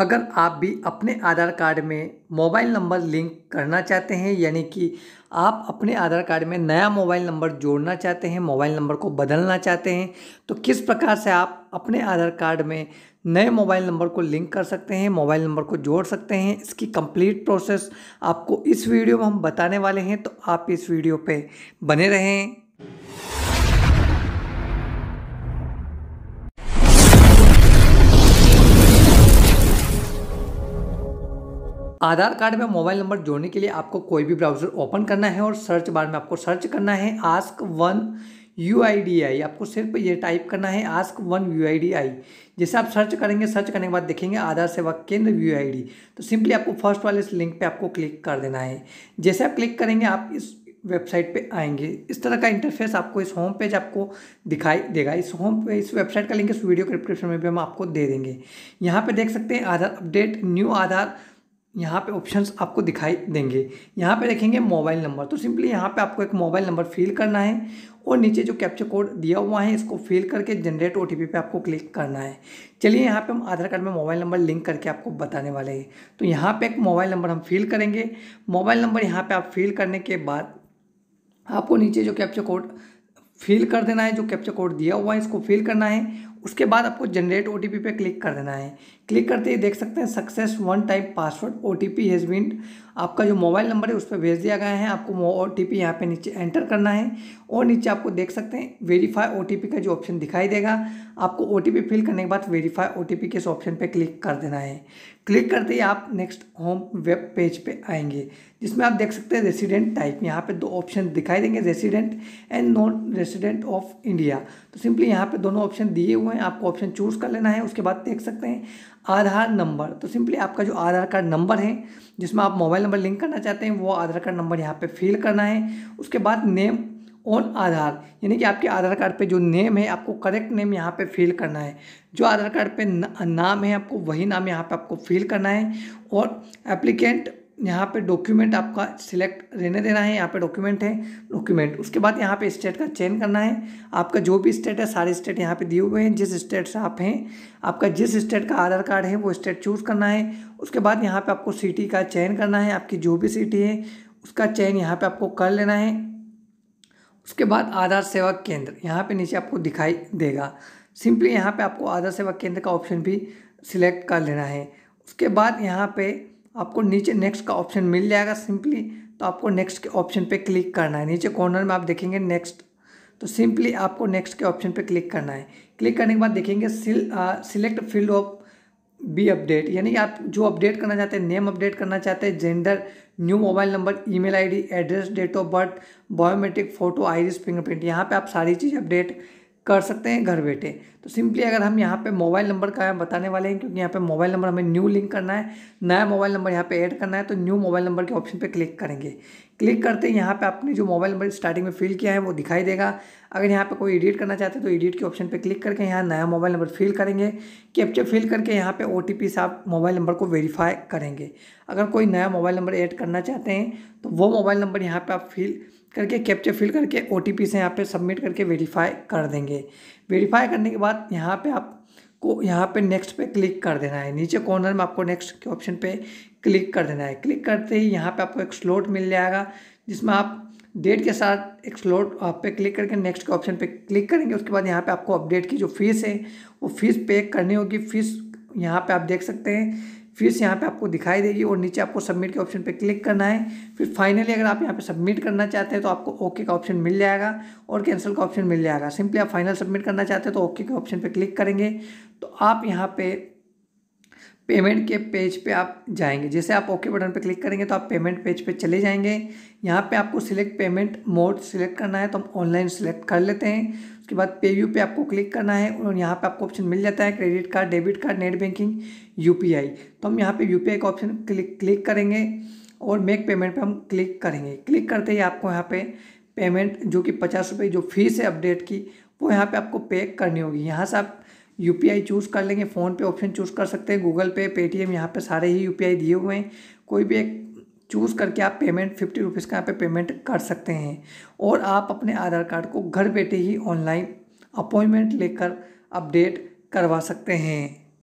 अगर आप भी अपने आधार कार्ड में मोबाइल नंबर लिंक करना चाहते हैं यानी कि आप अपने आधार कार्ड में नया मोबाइल नंबर जोड़ना चाहते हैं मोबाइल नंबर को बदलना चाहते हैं तो किस प्रकार से आप अपने आधार कार्ड में नए मोबाइल नंबर को लिंक कर सकते हैं मोबाइल नंबर को जोड़ सकते हैं इसकी कंप्लीट प्रोसेस आपको इस वीडियो में हम बताने वाले हैं तो आप इस वीडियो पर बने रहें आधार कार्ड में मोबाइल नंबर जोड़ने के लिए आपको कोई भी ब्राउजर ओपन करना है और सर्च बार में आपको सर्च करना है आस्क वन यू आपको सिर्फ ये टाइप करना है आस्क वन यू जैसे आप सर्च करेंगे सर्च करने के बाद देखेंगे आधार सेवा केंद्र यू तो सिंपली आपको फर्स्ट वाले इस लिंक पे आपको क्लिक कर देना है जैसे आप क्लिक करेंगे आप इस वेबसाइट पे आएंगे इस तरह का इंटरफेस आपको इस होम पेज आपको दिखाई देगा इस होम पे इस वेबसाइट का लिंक इस वीडियो के डिस्क्रिप्शन में भी हम आपको दे देंगे यहाँ पर देख सकते हैं आधार अपडेट न्यू आधार यहाँ पे ऑप्शंस आपको दिखाई देंगे यहाँ पे देखेंगे मोबाइल नंबर तो सिंपली यहाँ पे आपको एक मोबाइल नंबर फिल करना है और नीचे जो कैप्चर कोड दिया हुआ है इसको फिल करके जनरेट ओ पे आपको क्लिक करना है चलिए यहाँ पे हम आधार कार्ड में मोबाइल नंबर लिंक करके आपको बताने वाले हैं तो यहाँ पर एक मोबाइल नंबर हम फिल करेंगे मोबाइल नंबर यहाँ पर आप फिल करने के बाद आपको नीचे जो कैप्चर कोड फिल कर देना है जो कैप्चर कोड दिया हुआ है इसको फिल करना है उसके बाद आपको जनरेट ओ पे क्लिक कर देना है क्लिक करते ही देख सकते हैं success one time password O T P has been आपका जो मोबाइल नंबर है उस पर भेज दिया गया है आपको ओ टी पी यहाँ पर नीचे एंटर करना है और नीचे आपको देख सकते हैं वेरीफाई ओ टी पी का जो ऑप्शन दिखाई देगा आपको ओ टी पी फिल करने के बाद वेरीफाई ओ टी पी के इस ऑप्शन पर क्लिक कर देना है क्लिक करते ही आप नेक्स्ट होम वेब पेज पे आएंगे जिसमें आप देख सकते हैं रेसिडेंट टाइप यहाँ पर दो ऑप्शन दिखाई देंगे resident and non resident of India तो सिंपली यहाँ पर दोनों ऑप्शन दिए हुए हैं आपको ऑप्शन चूज़ कर लेना है उसके बाद देख सकते हैं आधार नंबर तो सिंपली आपका जो आधार कार्ड नंबर है जिसमें आप मोबाइल नंबर लिंक करना चाहते हैं वो आधार कार्ड नंबर यहाँ पे फिल करना है उसके बाद नेम ऑन आधार यानी कि आपके आधार कार्ड पे जो नेम है आपको करेक्ट नेम यहाँ पे फिल करना है जो आधार कार्ड पे नाम है आपको वही नाम यहाँ पे आपको फिल करना है और एप्लीकेंट यहाँ पे डॉक्यूमेंट आपका सिलेक्ट रहने देना है यहाँ पे डॉक्यूमेंट है डॉक्यूमेंट उसके बाद यहाँ पे स्टेट का चयन करना है आपका जो भी स्टेट है सारे स्टेट यहाँ पे दिए हुए हैं जिस स्टेट से आप हैं आपका जिस स्टेट का आधार कार्ड है वो स्टेट चूज़ करना है उसके बाद यहाँ पर आपको सिटी का चयन करना है आपकी जो भी सिटी है उसका चयन यहाँ पर आपको कर लेना है उसके बाद आधार सेवा केंद्र यहाँ पर नीचे आपको दिखाई देगा सिंपली यहाँ पर आपको आधार सेवा केंद्र का ऑप्शन भी सिलेक्ट कर लेना है उसके बाद यहाँ पर आपको नीचे नेक्स्ट का ऑप्शन मिल जाएगा सिंपली तो आपको नेक्स्ट के ऑप्शन पे क्लिक करना है नीचे कॉर्नर में आप देखेंगे नेक्स्ट तो सिंपली आपको नेक्स्ट के ऑप्शन पे क्लिक करना है क्लिक करने के बाद देखेंगे select field of be update यानी कि आप जो अपडेट करना चाहते हैं नेम अपडेट करना चाहते हैं gender new mobile number email ID address date of birth biometric photo iris fingerprint यहाँ पे आप सारी चीज़ अपडेट कर सकते हैं घर बैठे तो सिंपली अगर हम यहाँ पे मोबाइल नंबर का बताने वाले हैं क्योंकि यहाँ पे मोबाइल नंबर हमें न्यू लिंक करना है नया मोबाइल नंबर यहाँ पे ऐड करना है तो न्यू मोबाइल नंबर के ऑप्शन पे क्लिक करेंगे क्लिक करते ही यहाँ पे आपने जो मोबाइल नंबर स्टार्टिंग में फिल किया है वो दिखाई देगा अगर यहाँ पर कोई एडिट करना चाहते हैं तो एडिट के ऑप्शन पर क्लिक करके यहाँ नया मोबाइल नंबर फिल करेंगे कैप्चर फिल करके यहाँ पर ओ से आप मोबाइल नंबर को वेरीफाई करेंगे अगर कोई नया मोबाइल नंबर ऐड करना चाहते हैं तो वो मोबाइल नंबर यहाँ पर आप फिल करके कैप्चर फिल करके ओ से यहाँ पे सबमिट करके वेरीफाई कर देंगे वेरीफाई करने के बाद यहाँ पे आपको यहाँ पे नेक्स्ट पे क्लिक कर देना है नीचे कॉर्नर में आपको नेक्स्ट के ऑप्शन पे क्लिक कर देना है क्लिक करते ही यहाँ पे आपको एक स्लॉट मिल जाएगा जिसमें आप डेट के साथ एक स्लॉट पे क्लिक करके नेक्स्ट के ऑप्शन पर क्लिक करेंगे उसके बाद यहाँ पर आपको अपडेट की जो फीस है वो फीस पे करनी होगी फीस यहाँ पर आप देख सकते हैं फिर से यहाँ पे आपको दिखाई देगी और नीचे आपको सबमिट के ऑप्शन पे क्लिक करना है फिर फाइनली अगर आप यहाँ पे सबमिट करना चाहते हैं तो आपको ओके का ऑप्शन मिल जाएगा और कैंसिल का ऑप्शन मिल जाएगा सिंपली आप फाइनल सबमिट करना चाहते हैं तो ओके के ऑप्शन पर क्लिक करेंगे तो आप यहाँ पर पेमेंट के पेज पे आप जाएंगे जैसे आप ओके बटन पे क्लिक करेंगे तो आप पेमेंट पेज पे चले जाएंगे यहाँ पे आपको सिलेक्ट पेमेंट मोड सिलेक्ट करना है तो हम ऑनलाइन सिलेक्ट कर लेते हैं उसके बाद पे व्यू पे आपको क्लिक करना है और यहाँ पे आपको ऑप्शन मिल जाता है credit card debit card net banking U तो हम यहाँ पर यू का ऑप्शन क्लिक क्लिक करेंगे और मेक पेमेंट पर हम क्लिक करेंगे क्लिक करते ही आपको यहाँ पर पेमेंट जो कि पचास रुपये जो फीस है अपडेट की वो यहाँ पर आपको पे करनी होगी यहाँ से आप यू चूज़ कर लेंगे फ़ोन पे ऑप्शन चूज़ कर सकते हैं गूगल पे पेटीएम यहाँ पे सारे ही यू दिए हुए हैं कोई भी एक चूज़ करके आप पेमेंट फिफ्टी रुपीज़ का यहाँ पे पेमेंट कर सकते हैं और आप अपने आधार कार्ड को घर बैठे ही ऑनलाइन अपॉइंटमेंट लेकर अपडेट करवा सकते हैं